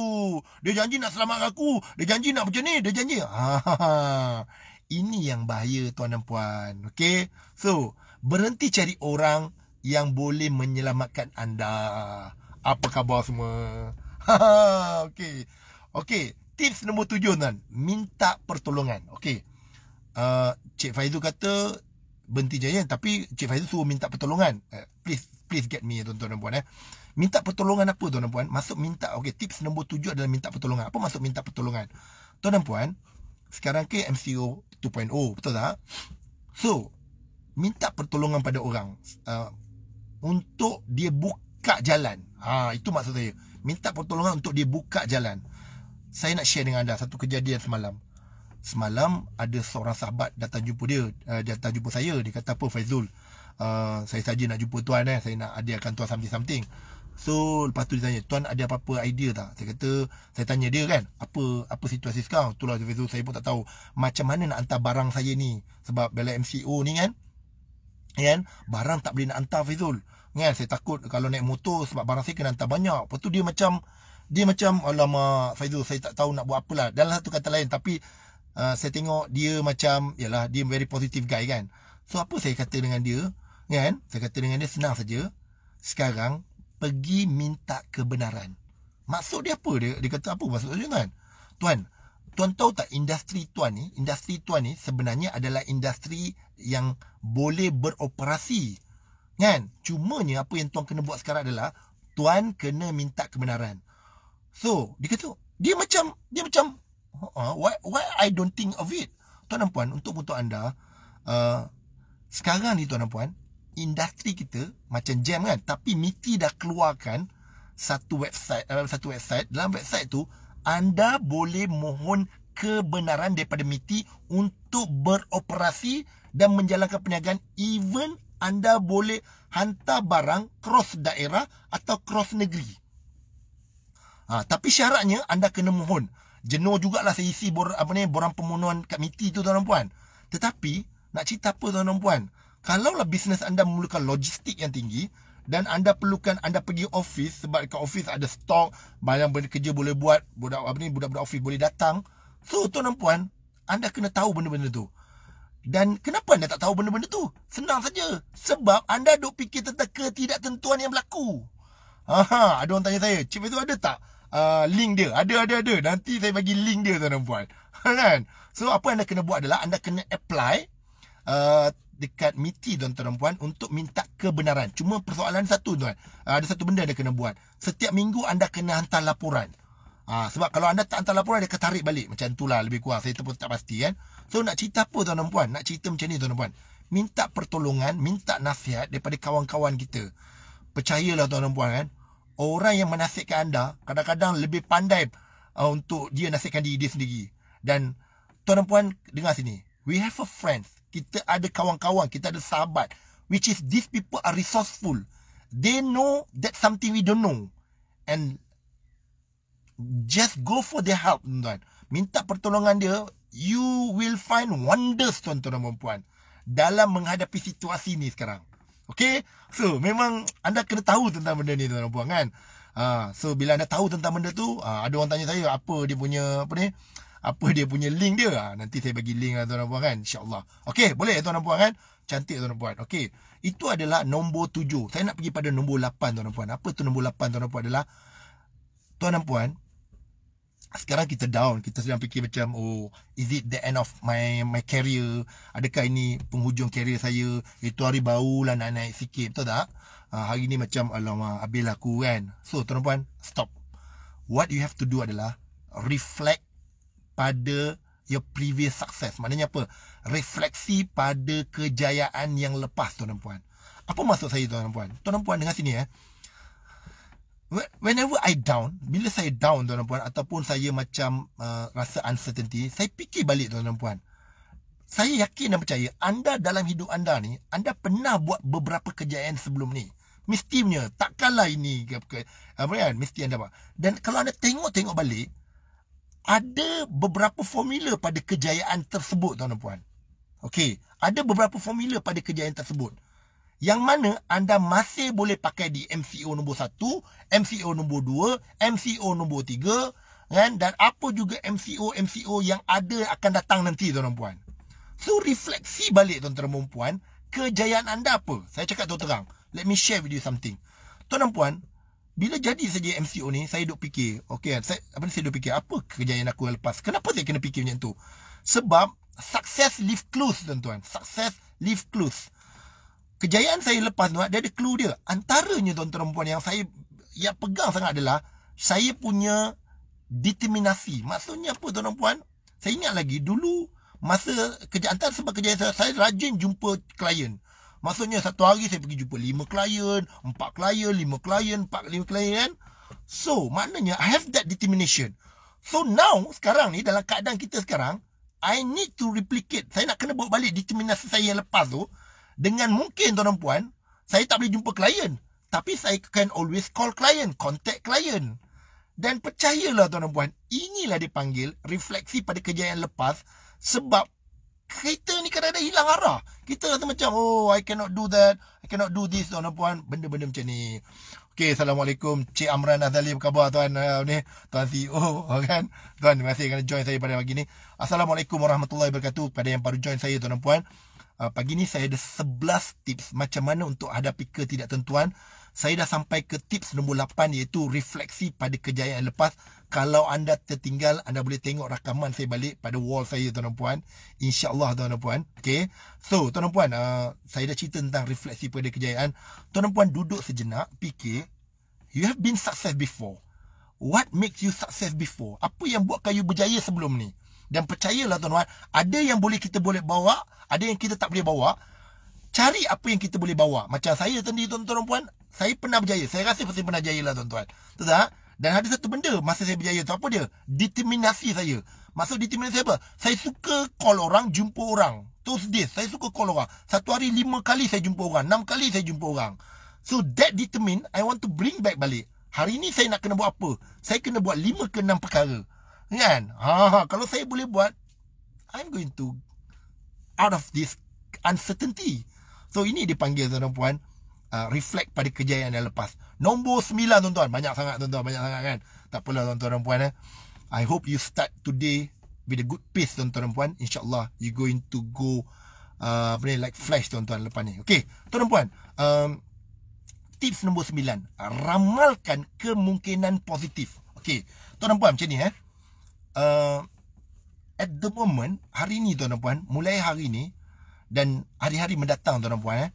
Dia janji nak selamat aku. Dia janji nak macam ni. Dia janji. Ha, Ini yang bahaya tuan dan puan. Okay? So, berhenti cari orang yang boleh menyelamatkan anda. Apa khabar semua? Ha, ha, okay. Okay tips nombor tujuh tuan minta pertolongan okey uh, cik Faizu kata berhenti jaya tapi cik Faizu suruh minta pertolongan uh, please please get me tuan-tuan dan puan eh minta pertolongan apa tuan dan puan masuk minta okey tips nombor tujuh adalah minta pertolongan apa maksud minta pertolongan tuan dan puan sekarang ke MCO 2.0 betul tak so minta pertolongan pada orang uh, untuk dia buka jalan ha itu maksud saya minta pertolongan untuk dia buka jalan saya nak share dengan anda satu kejadian semalam. Semalam ada seorang sahabat datang jumpa dia, uh, datang jumpa saya. Dia kata apa Faizul? Uh, saya saja nak jumpa tuan eh. Saya nak adiakan tuan something something. So lepas tu dia tanya Tuan ada apa-apa idea tak Saya kata Saya tanya dia kan Apa apa situasi sekarang Itulah Zufizu Saya pun tak tahu Macam mana nak hantar barang saya ni Sebab bela MCO ni kan Kan Barang tak boleh nak hantar Fizul Kan saya takut Kalau naik motor Sebab barang saya kena hantar banyak Lepas tu dia macam dia macam alama Faizul saya tak tahu nak buat apa lah. dalam satu kata lain tapi uh, saya tengok dia macam yalah dia very positive guy kan so apa saya kata dengan dia kan saya kata dengan dia senang saja sekarang pergi minta kebenaran maksud dia apa dia dia kata apa maksud dia tuan tuan tuan tahu tak industri tuan ni industri tuan ni sebenarnya adalah industri yang boleh beroperasi kan cumanya apa yang tuan kena buat sekarang adalah tuan kena minta kebenaran So, dia kata, dia macam, dia macam, uh, why, why I don't think of it? Tuan dan puan, untuk untuk anda, uh, sekarang ni tuan dan puan, industri kita macam jam kan? Tapi MITI dah keluarkan satu website, dalam uh, satu website, dalam website tu, anda boleh mohon kebenaran daripada MITI untuk beroperasi dan menjalankan perniagaan even anda boleh hantar barang cross daerah atau cross negeri. Ha, tapi syaratnya anda kena mohon. Jenuh jugalah saya isi bor, apa ni, borang pemohonan kat MITI tu tuan-tuan puan. Tetapi, nak cerita apa tuan-tuan puan? Kalaulah bisnes anda memerlukan logistik yang tinggi dan anda perlukan anda pergi office sebab dekat office ada stok, banyak benda kerja boleh buat, budak apa ni, budak-budak ofis boleh datang. So, tuan-tuan puan, anda kena tahu benda-benda tu. Dan kenapa anda tak tahu benda-benda tu? Senang saja. Sebab anda duk fikir tentang ketidaktentuan yang berlaku. Aha, ada orang tanya saya, chip itu ada tak? Uh, link dia. Ada, ada, ada. Nanti saya bagi link dia tuan dan puan. kan? So, apa anda kena buat adalah anda kena apply uh, dekat MITI tuan dan puan untuk minta kebenaran. Cuma persoalan satu tuan. Uh, ada satu benda anda kena buat. Setiap minggu anda kena hantar laporan. Ah, uh, sebab kalau anda tak hantar laporan, dia akan tarik balik. Macam itulah lebih kurang. Saya pun tak pasti kan. So, nak cerita apa tuan dan puan? Nak cerita macam ni tuan dan puan. Minta pertolongan, minta nasihat daripada kawan-kawan kita. Percayalah tuan dan puan kan orang yang menasihatkan anda kadang-kadang lebih pandai uh, untuk dia nasihatkan diri dia sendiri. Dan tuan dan puan dengar sini. We have a friends. Kita ada kawan-kawan, kita ada sahabat which is these people are resourceful. They know that something we don't know and just go for their help, tuan. Minta pertolongan dia, you will find wonders tuan-tuan dan puan dalam menghadapi situasi ni sekarang. Okay So memang Anda kena tahu tentang benda ni Tuan dan Puan kan uh, So bila anda tahu tentang benda tu uh, Ada orang tanya saya Apa dia punya Apa ni Apa dia punya link dia uh, Nanti saya bagi link lah Tuan dan Puan kan InsyaAllah Okay boleh Tuan dan Puan kan Cantik Tuan dan Puan Okay Itu adalah nombor tujuh Saya nak pergi pada nombor lapan Tuan dan Puan Apa tu nombor lapan Tuan dan Puan adalah Tuan dan Puan sekarang kita down kita sedang fikir macam oh is it the end of my my career adakah ini penghujung career saya itu hari bau lah nak naik sikit betul tak uh, hari ni macam alamak habis lah aku kan so tuan puan stop what you have to do adalah reflect pada your previous success maknanya apa refleksi pada kejayaan yang lepas tuan puan apa maksud saya tuan puan tuan puan dengar sini eh ya whenever I down, bila saya down tuan dan puan ataupun saya macam uh, rasa uncertainty, saya fikir balik tuan dan puan. Saya yakin dan percaya anda dalam hidup anda ni, anda pernah buat beberapa kejayaan sebelum ni. Mesti punya, takkanlah ini ke, apa kan? Mesti anda buat. Dan kalau anda tengok-tengok balik, ada beberapa formula pada kejayaan tersebut tuan dan puan. Okey, ada beberapa formula pada kejayaan tersebut yang mana anda masih boleh pakai di MCO nombor 1, MCO nombor 2, MCO nombor 3 kan? dan apa juga MCO-MCO yang ada akan datang nanti tuan-tuan puan. So refleksi balik tuan-tuan dan puan kejayaan anda apa? Saya cakap tuan terang. Let me share with you something. Tuan-tuan puan, bila jadi saja MCO ni, saya duk fikir, okay, saya, apa ni saya duk fikir, apa kejayaan aku yang lepas? Kenapa saya kena fikir macam tu? Sebab, success live close tuan-tuan. Success live close kejayaan saya lepas tu dia ada clue dia antaranya tuan-tuan dan puan yang saya ya pegang sangat adalah saya punya determinasi maksudnya apa tuan-tuan puan saya ingat lagi dulu masa kerja antara sebab kerja saya, saya rajin jumpa klien maksudnya satu hari saya pergi jumpa lima klien empat klien lima klien empat lima klien kan so maknanya i have that determination so now sekarang ni dalam keadaan kita sekarang i need to replicate saya nak kena bawa balik determinasi saya yang lepas tu dengan mungkin tuan dan puan saya tak boleh jumpa klien tapi saya can always call klien contact klien dan percayalah tuan dan puan inilah dipanggil refleksi pada kerja yang lepas sebab kita ni kadang-kadang hilang arah kita rasa macam oh I cannot do that I cannot do this tuan dan puan benda-benda macam ni Okay, Assalamualaikum. Cik Amran Azali, apa khabar tuan uh, ni? Tuan CEO, kan? Tuan, terima kasih kerana join saya pada pagi ni. Assalamualaikum warahmatullahi wabarakatuh pada yang baru join saya, tuan dan puan uh, pagi ni saya ada 11 tips macam mana untuk hadapi ketidaktentuan. Saya dah sampai ke tips nombor 8 iaitu refleksi pada kejayaan lepas. Kalau anda tertinggal, anda boleh tengok rakaman saya balik pada wall saya tuan dan puan. InsyaAllah tuan dan puan. Okay. So tuan dan puan, uh, saya dah cerita tentang refleksi pada kejayaan. Tuan dan puan duduk sejenak, fikir. You have been success before. What makes you success before? Apa yang buatkan you berjaya sebelum ni? dan percayalah tuan-tuan ada yang boleh kita boleh bawa ada yang kita tak boleh bawa cari apa yang kita boleh bawa macam saya tadi tuan-tuan puan saya pernah berjaya saya rasa pasti pernah berjaya lah tuan-tuan betul tak dan ada satu benda masa saya berjaya tu apa dia determinasi saya maksud determinasi apa saya suka call orang jumpa orang tu sedih saya suka call orang satu hari lima kali saya jumpa orang enam kali saya jumpa orang so that determine i want to bring back balik Hari ni saya nak kena buat apa? Saya kena buat lima ke enam perkara kan ha, ha, ha, kalau saya boleh buat I'm going to out of this uncertainty so ini dipanggil tuan-tuan puan uh, reflect pada kejayaan yang lepas nombor 9 tuan-tuan banyak sangat tuan-tuan banyak sangat kan tak apalah tuan-tuan dan puan eh. I hope you start today with a good pace tuan-tuan dan puan insyaallah you going to go uh, apa ni like flash tuan-tuan lepas ni okey tuan dan puan um, tips nombor 9 ramalkan kemungkinan positif Okay, tuan dan puan macam ni eh uh, at the moment hari ni tuan dan puan mulai hari ni dan hari-hari mendatang tuan dan puan eh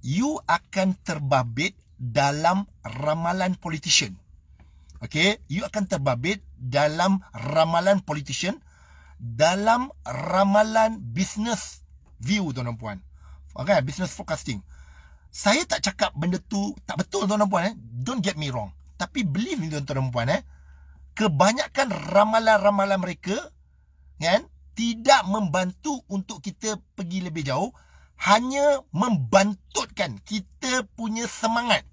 you akan terbabit dalam ramalan politician okay? you akan terbabit dalam ramalan politician dalam ramalan business view tuan dan puan okey business forecasting saya tak cakap benda tu tak betul tuan dan puan eh don't get me wrong tapi believe ni tuan-tuan dan puan eh kebanyakan ramalan-ramalan mereka kan tidak membantu untuk kita pergi lebih jauh hanya membantutkan kita punya semangat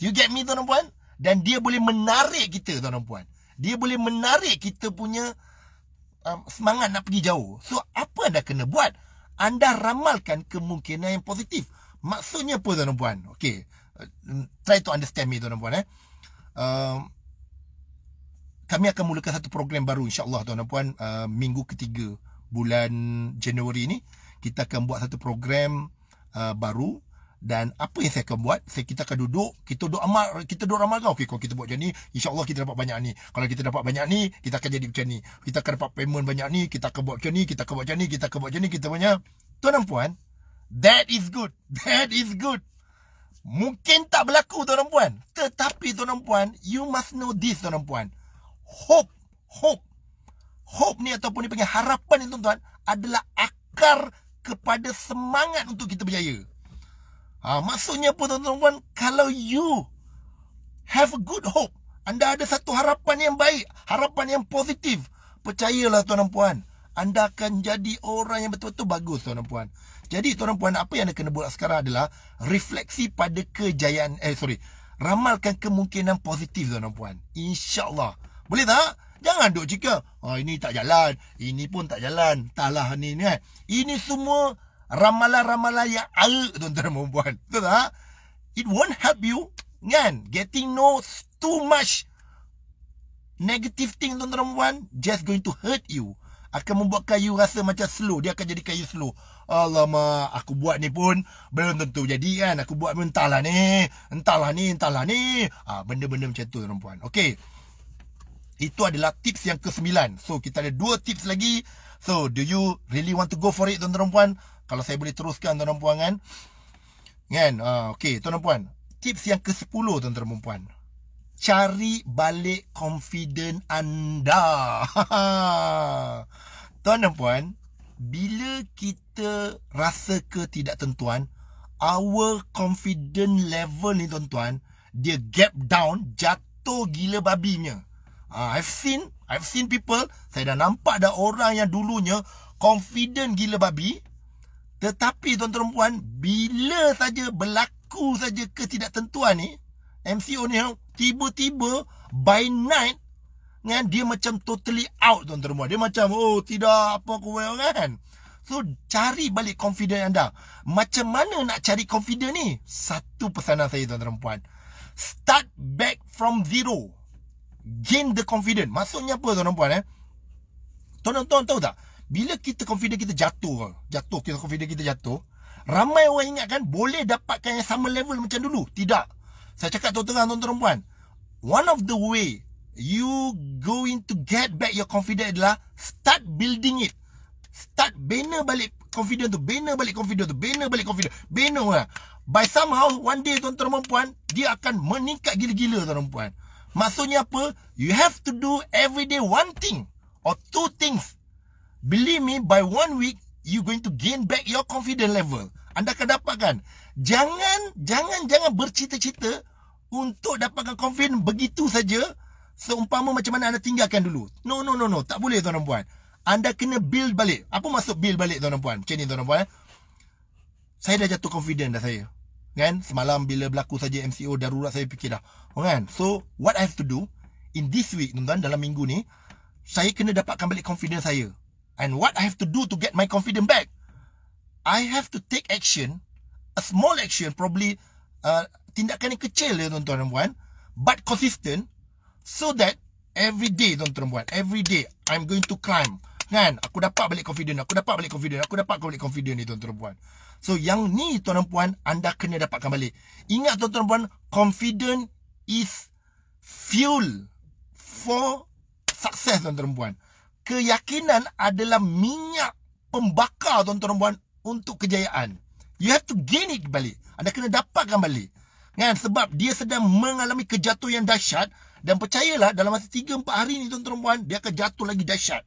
you get me tuan-tuan dan dia boleh menarik kita tuan-tuan dia boleh menarik kita punya um, semangat nak pergi jauh so apa anda kena buat anda ramalkan kemungkinan yang positif maksudnya apa tuan-tuan okey uh, try to understand me tuan-tuan eh um, kami akan mulakan satu program baru insyaAllah tuan dan puan uh, minggu ketiga bulan Januari ni kita akan buat satu program uh, baru dan apa yang saya akan buat saya kita akan duduk kita duduk amal kita duduk ramal kau okay, kalau kita buat macam ni insyaallah kita dapat banyak ni kalau kita dapat banyak ni kita akan jadi macam ni kita akan dapat payment banyak ni kita akan buat macam ni kita akan buat macam ni kita akan buat macam ni kita punya tuan dan puan that is good that is good mungkin tak berlaku tuan dan puan tetapi tuan dan puan you must know this tuan dan puan hope hope hope ni ataupun ni panggil harapan ni tuan-tuan adalah akar kepada semangat untuk kita berjaya ha, maksudnya apa tuan-tuan kalau you have a good hope anda ada satu harapan yang baik harapan yang positif percayalah tuan-tuan puan anda akan jadi orang yang betul-betul bagus tuan-tuan puan jadi tuan-tuan puan apa yang anda kena buat sekarang adalah refleksi pada kejayaan eh sorry ramalkan kemungkinan positif tuan-tuan puan insyaallah boleh tak? Jangan duk cika. Oh, ah, ini tak jalan. Ini pun tak jalan. Taklah ni ni kan. Ini semua ramalan-ramalan yang al tuan-tuan dan perempuan. Betul tak? It won't help you. Kan? Getting no too much negative thing tuan-tuan dan perempuan. Just going to hurt you. Akan membuatkan you rasa macam slow. Dia akan jadikan you slow. Alamak. Aku buat ni pun belum tentu jadi kan. Aku buat pun entahlah ni. Entahlah ni. Entahlah ni. Ah, Benda-benda macam tu tuan-tuan dan perempuan. Okay. Itu adalah tips yang ke sembilan. So kita ada dua tips lagi. So do you really want to go for it tuan-tuan puan? Kalau saya boleh teruskan tuan-tuan puan kan. Kan? Uh, okay tuan-tuan puan. Tips yang ke sepuluh tuan-tuan puan. Cari balik confident anda. tuan-tuan puan. Bila kita rasa ketidaktentuan. Our confident level ni tuan-tuan. Dia gap down. Jatuh gila babinya. Uh, I've seen, I've seen people, saya dah nampak dah orang yang dulunya confident gila babi. Tetapi tuan-tuan puan, bila saja berlaku saja ketidaktentuan ni, MCO ni tiba-tiba by night kan, dia macam totally out tuan-tuan puan. Dia macam oh tidak apa aku kan. So cari balik confident anda. Macam mana nak cari confident ni? Satu pesanan saya tuan-tuan puan. Start back from zero gain the confidence. Maksudnya apa tuan puan eh? Tuan-tuan tahu tak? Bila kita confident kita jatuh, jatuh kita confident kita jatuh, ramai orang ingat kan boleh dapatkan yang sama level macam dulu. Tidak. Saya cakap tuan terang tuan-tuan puan. One of the way you going to get back your confidence adalah start building it. Start bina balik confidence tu, bina balik confidence tu, bina balik confidence. Bina lah. By somehow one day tuan-tuan puan dia akan meningkat gila-gila tuan-tuan puan. -tuan. Maksudnya apa? You have to do every day one thing or two things. Believe me, by one week, you going to gain back your confidence level. Anda akan dapatkan. Jangan, jangan, jangan bercita-cita untuk dapatkan confidence begitu saja. Seumpama macam mana anda tinggalkan dulu. No, no, no, no. Tak boleh tuan dan puan. Anda kena build balik. Apa maksud build balik tuan dan puan? Macam ni tuan dan eh? puan. Saya dah jatuh confident dah saya. Kan? Semalam bila berlaku saja MCO darurat saya fikir dah. Oh, kan? So, what I have to do in this week, tuan-tuan, dalam minggu ni, saya kena dapatkan balik confidence saya. And what I have to do to get my confidence back? I have to take action, a small action, probably uh, tindakan yang kecil ya tuan-tuan dan puan, but consistent so that every day tuan-tuan dan puan, every day I'm going to climb. Kan? Aku dapat balik confident. Aku dapat balik confident. Aku dapat balik confident ni tuan-tuan puan. So yang ni tuan-tuan puan anda kena dapatkan balik. Ingat tuan-tuan puan, confidence is fuel for success tuan-tuan puan. Keyakinan adalah minyak pembakar tuan-tuan puan untuk kejayaan. You have to gain it balik. Anda kena dapatkan balik. Kan? Sebab dia sedang mengalami kejatuhan dahsyat. Dan percayalah dalam masa 3-4 hari ni tuan-tuan puan, dia akan jatuh lagi dahsyat.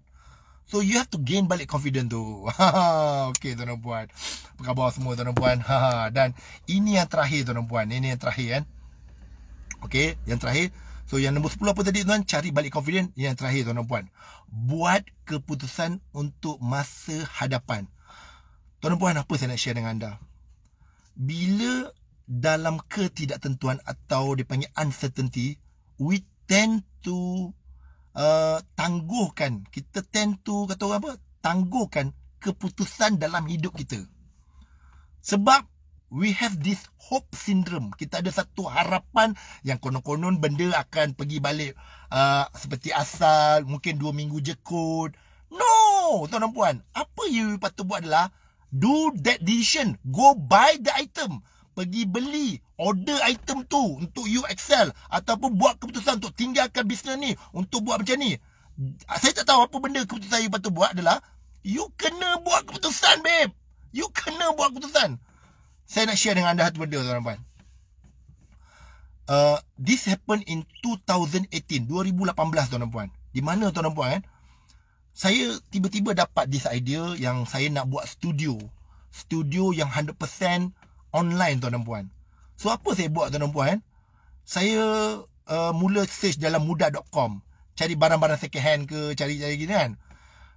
So you have to gain balik confidence tu. okay tuan dan puan. Apa khabar semua tuan dan puan? dan ini yang terakhir tuan dan puan. Ini yang terakhir kan. Okay, yang terakhir. So yang nombor 10 apa tadi tuan? Cari balik confidence. Ini yang terakhir tuan dan puan. Buat keputusan untuk masa hadapan. Tuan dan puan, apa saya nak share dengan anda? Bila dalam ketidaktentuan atau dipanggil uncertainty, we tend to uh, tangguhkan kita tend to kata orang apa tangguhkan keputusan dalam hidup kita sebab we have this hope syndrome kita ada satu harapan yang konon-konon benda akan pergi balik uh, seperti asal mungkin dua minggu je kot no tuan-tuan apa you patut buat adalah do that decision go buy the item pergi beli order item tu untuk you excel ataupun buat keputusan untuk tinggalkan bisnes ni untuk buat macam ni saya tak tahu apa benda keputusan you patut buat adalah you kena buat keputusan babe you kena buat keputusan saya nak share dengan anda satu benda tuan-tuan uh, this happened in 2018 2018 tuan-tuan di mana tuan-tuan kan saya tiba-tiba dapat this idea yang saya nak buat studio studio yang 100% online tuan dan puan. So apa saya buat tuan dan puan? Saya uh, mula search dalam muda.com. Cari barang-barang second hand ke, cari-cari gini kan.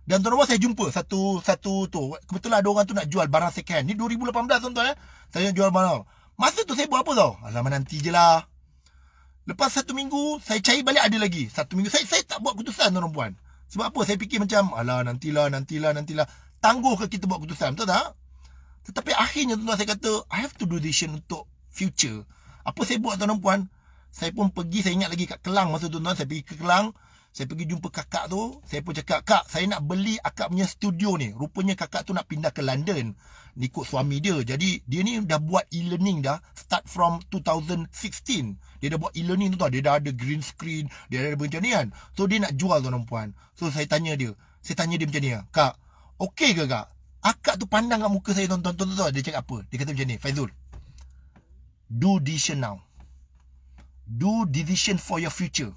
Dan tuan puan saya jumpa satu satu tu. Kebetulan ada orang tu nak jual barang second hand. Ni 2018 tuan tuan eh. Saya jual barang. Masa tu saya buat apa tau? Alamak nanti je lah. Lepas satu minggu, saya cari balik ada lagi. Satu minggu. Saya saya tak buat keputusan tuan puan. Sebab apa? Saya fikir macam, alah nantilah, nantilah, nantilah. Tangguh ke kita buat keputusan? Betul tak? Tetapi akhirnya tuan-tuan saya kata I have to do decision untuk future Apa saya buat tuan-tuan puan Saya pun pergi saya ingat lagi kat Kelang Masa tuan-tuan saya pergi ke Kelang Saya pergi jumpa kakak tu Saya pun cakap kak saya nak beli akak punya studio ni Rupanya kakak tu nak pindah ke London Ni ikut suami dia Jadi dia ni dah buat e-learning dah Start from 2016 Dia dah buat e-learning tu tuan Dia dah ada green screen Dia dah ada macam ni kan So dia nak jual tuan-tuan puan So saya tanya dia Saya tanya dia macam ni Kak Okay ke kak Akak tu pandang kat muka saya tuan-tuan tuan-tuan dia cakap apa? Dia kata macam ni, Faizul. Do decision now. Do decision for your future.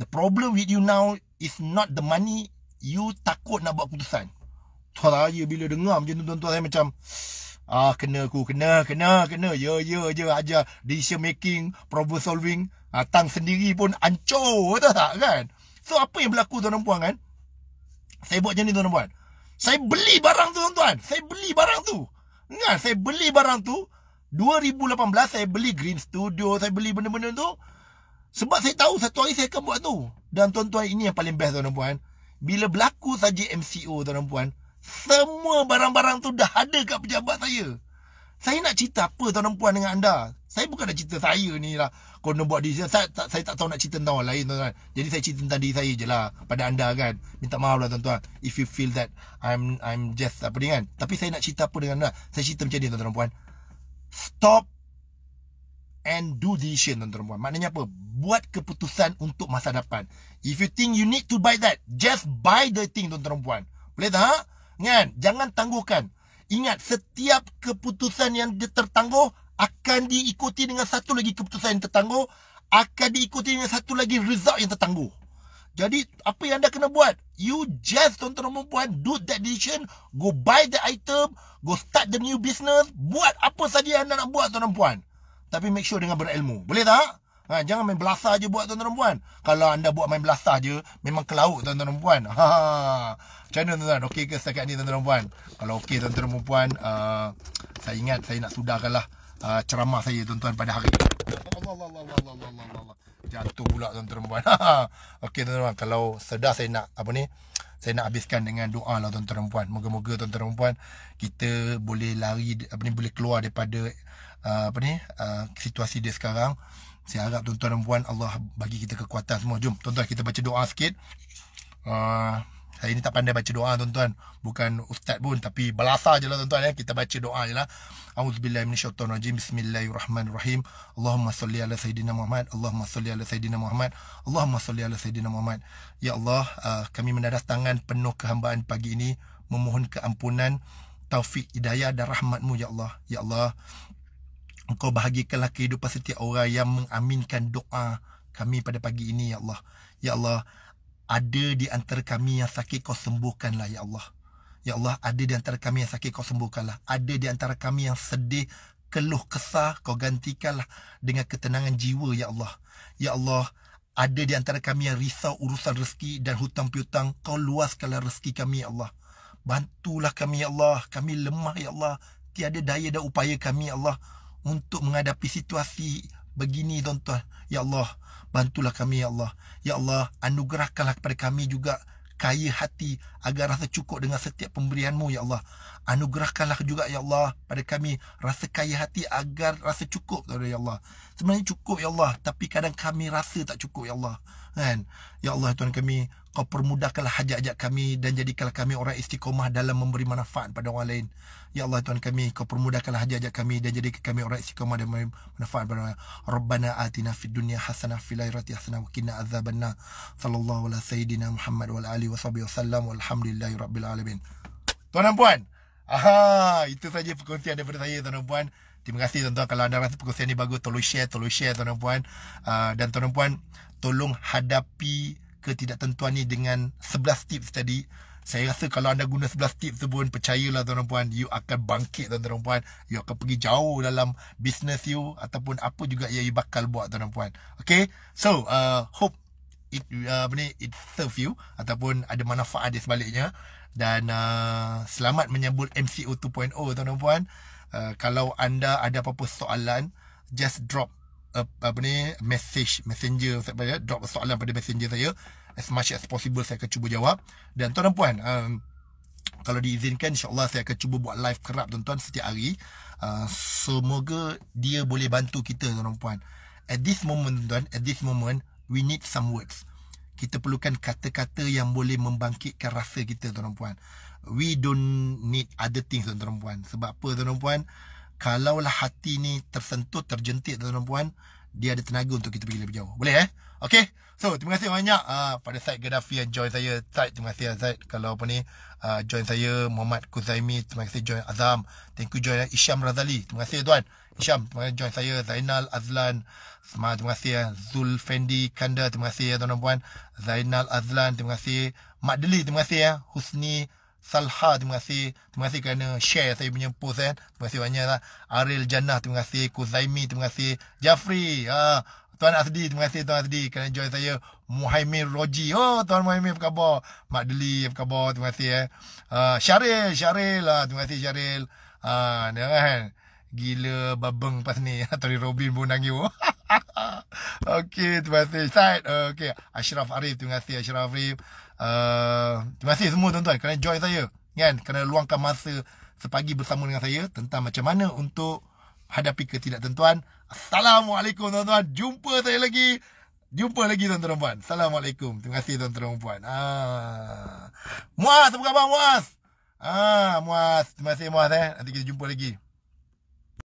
The problem with you now is not the money. You takut nak buat keputusan. Tuan saya bila dengar macam tuan-tuan saya macam ah kena aku kena kena kena ya ya je ya, ajar decision making, problem solving, Ah, tang sendiri pun hancur tak tak kan. So apa yang berlaku tuan-tuan kan? Saya buat macam ni tuan-tuan. Saya beli barang tu tuan-tuan. Saya beli barang tu. Ingat saya beli barang tu. 2018 saya beli Green Studio. Saya beli benda-benda tu. Sebab saya tahu satu hari saya akan buat tu. Dan tuan-tuan ini yang paling best tuan-tuan. Bila berlaku saja MCO tuan-tuan. Semua barang-barang tu dah ada kat pejabat saya. Saya nak cerita apa tuan-tuan dengan anda saya bukan nak cerita saya ni lah kena buat di sini saya, saya tak tahu nak cerita tentang orang lain tuan-tuan jadi saya cerita tentang diri saya je lah pada anda kan minta maaf lah tuan-tuan if you feel that I'm I'm just apa ni kan tapi saya nak cerita apa dengan anda saya cerita macam ni tuan-tuan puan stop and do decision tuan-tuan puan maknanya apa buat keputusan untuk masa depan if you think you need to buy that just buy the thing tuan-tuan puan boleh tak ha? kan jangan tangguhkan Ingat, setiap keputusan yang tertangguh akan diikuti dengan satu lagi keputusan yang tertangguh akan diikuti dengan satu lagi result yang tertangguh jadi apa yang anda kena buat you just tonton tuan dan do that decision go buy the item go start the new business buat apa saja yang anda nak buat tuan-tuan puan tapi make sure dengan berilmu boleh tak Ha, jangan main belasah je buat tuan-tuan puan. Kalau anda buat main belasah je, memang kelaut laut tuan-tuan dan puan. Ha, ha, ha. macam tuan-tuan? Okey ke setakat ni tuan-tuan puan? Kalau okey tuan-tuan puan, uh, saya ingat saya nak sudahkan lah. Ah, ceramah saya tuan-tuan pada hari ini. Allah Allah Allah Allah Allah Allah. Allah. Jatuh pula tuan-tuan puan. Okey tuan-tuan kalau sedar saya nak apa ni? Saya nak habiskan dengan doa lah tuan-tuan puan. Moga-moga tuan-tuan puan kita boleh lari apa ni boleh keluar daripada uh, apa ni ah, situasi dia sekarang. Saya harap tuan-tuan puan Allah bagi kita kekuatan semua. Jom tuan-tuan kita baca doa sikit. Uh, saya ni tak pandai baca doa tuan-tuan bukan ustaz pun tapi belasah je lah tuan-tuan ya. kita baca doa je lah auzubillahi minasyaitonirrajim bismillahirrahmanirrahim allahumma salli ala sayidina muhammad allahumma salli ala sayidina muhammad allahumma salli ala sayidina muhammad ya allah uh, kami mendadah tangan penuh kehambaan pagi ini memohon keampunan taufik hidayah dan rahmatmu ya allah ya allah engkau bahagikanlah kehidupan setiap orang yang mengaminkan doa kami pada pagi ini ya allah ya allah ada di antara kami yang sakit kau sembuhkanlah ya Allah. Ya Allah, ada di antara kami yang sakit kau sembuhkanlah. Ada di antara kami yang sedih, keluh kesah kau gantikanlah dengan ketenangan jiwa ya Allah. Ya Allah, ada di antara kami yang risau urusan rezeki dan hutang piutang, kau luaskanlah rezeki kami ya Allah. Bantulah kami ya Allah, kami lemah ya Allah, tiada daya dan upaya kami ya Allah untuk menghadapi situasi begini tuan-tuan. Ya Allah, bantulah kami ya Allah. Ya Allah, anugerahkanlah kepada kami juga kaya hati agar rasa cukup dengan setiap pemberianmu ya Allah. Anugerahkanlah juga ya Allah pada kami rasa kaya hati agar rasa cukup Tuhan ya Allah. Sebenarnya cukup ya Allah tapi kadang kami rasa tak cukup ya Allah. Kan? Ya Allah Tuhan kami kau permudahkanlah hajat-hajat kami dan jadikanlah kami orang istiqomah dalam memberi manfaat pada orang lain. Ya Allah Tuhan kami, kau permudahkanlah hajat-hajat kami dan jadikan kami orang istiqomah dalam memberi manfaat pada orang lain. Rabbana atina fid dunya hasanah fil akhirati hasanah wa qina azabannar. Sallallahu ala sayidina Muhammad wa ali washabihi wasallam walhamdulillahi rabbil alamin. Tuan dan puan, aha itu saja perkongsian daripada saya tuan dan puan. Terima kasih tuan-tuan kalau anda rasa perkongsian ini bagus tolong share tolong share tuan dan puan uh, dan tuan dan puan tolong hadapi ketidaktentuan ni dengan 11 tips tadi saya rasa kalau anda guna 11 tips tu pun percayalah tuan-tuan puan you akan bangkit tuan-tuan puan you akan pergi jauh dalam business you ataupun apa juga yang you bakal buat tuan-tuan puan okay so uh, hope it uh, apa ni it serve you ataupun ada manfaat di sebaliknya dan uh, selamat menyambut MCO 2.0 tuan-tuan puan uh, kalau anda ada apa-apa soalan just drop uh, apa ni message messenger saya pada drop soalan pada messenger saya as much as possible saya akan cuba jawab dan tuan dan puan um, kalau diizinkan insyaallah saya akan cuba buat live kerap tuan-tuan setiap hari uh, semoga dia boleh bantu kita tuan dan puan at this moment tuan at this moment we need some words kita perlukan kata-kata yang boleh membangkitkan rasa kita tuan dan puan we don't need other things tuan dan puan sebab apa tuan dan puan uh, Kalaulah hati ni tersentuh, terjentik tuan dan puan Dia ada tenaga untuk kita pergi lebih jauh Boleh eh? Okay So, terima kasih banyak uh, pada Syed Gaddafi yang join saya Syed, terima kasih Syed Kalau apa ni uh, Join saya Muhammad Kuzaimi Terima kasih join Azam Thank you join eh, Isyam Razali Terima kasih tuan Isyam, terima kasih join saya Zainal Azlan Semua terima kasih ya eh. Zul Fendi Kanda Terima kasih ya tuan-tuan Zainal Azlan Terima kasih Mak Deli, terima kasih ya Husni Salha terima kasih terima kasih kerana share saya punya post kan terima kasih banyak lah Aril Jannah terima kasih Kuzaimi terima kasih Jafri ha, Tuan Asdi terima kasih Tuan Asdi kerana join saya Muhaimin Roji oh Tuan Muhaimin apa khabar Mak Deli apa khabar terima kasih eh uh, Syaril Syaril lah terima kasih Syaril ha, ni kan gila babeng pas ni Tori Robin pun nangis okey terima kasih Said okey Ashraf Arif terima kasih Ashraf Arif Uh, terima kasih semua tuan-tuan kerana join saya kan kerana luangkan masa sepagi bersama dengan saya tentang macam mana untuk hadapi ketidaktentuan assalamualaikum tuan-tuan jumpa saya lagi jumpa lagi tuan-tuan dan puan assalamualaikum terima kasih tuan-tuan dan puan ah muas apa khabar muas ah muas terima kasih muas eh nanti kita jumpa lagi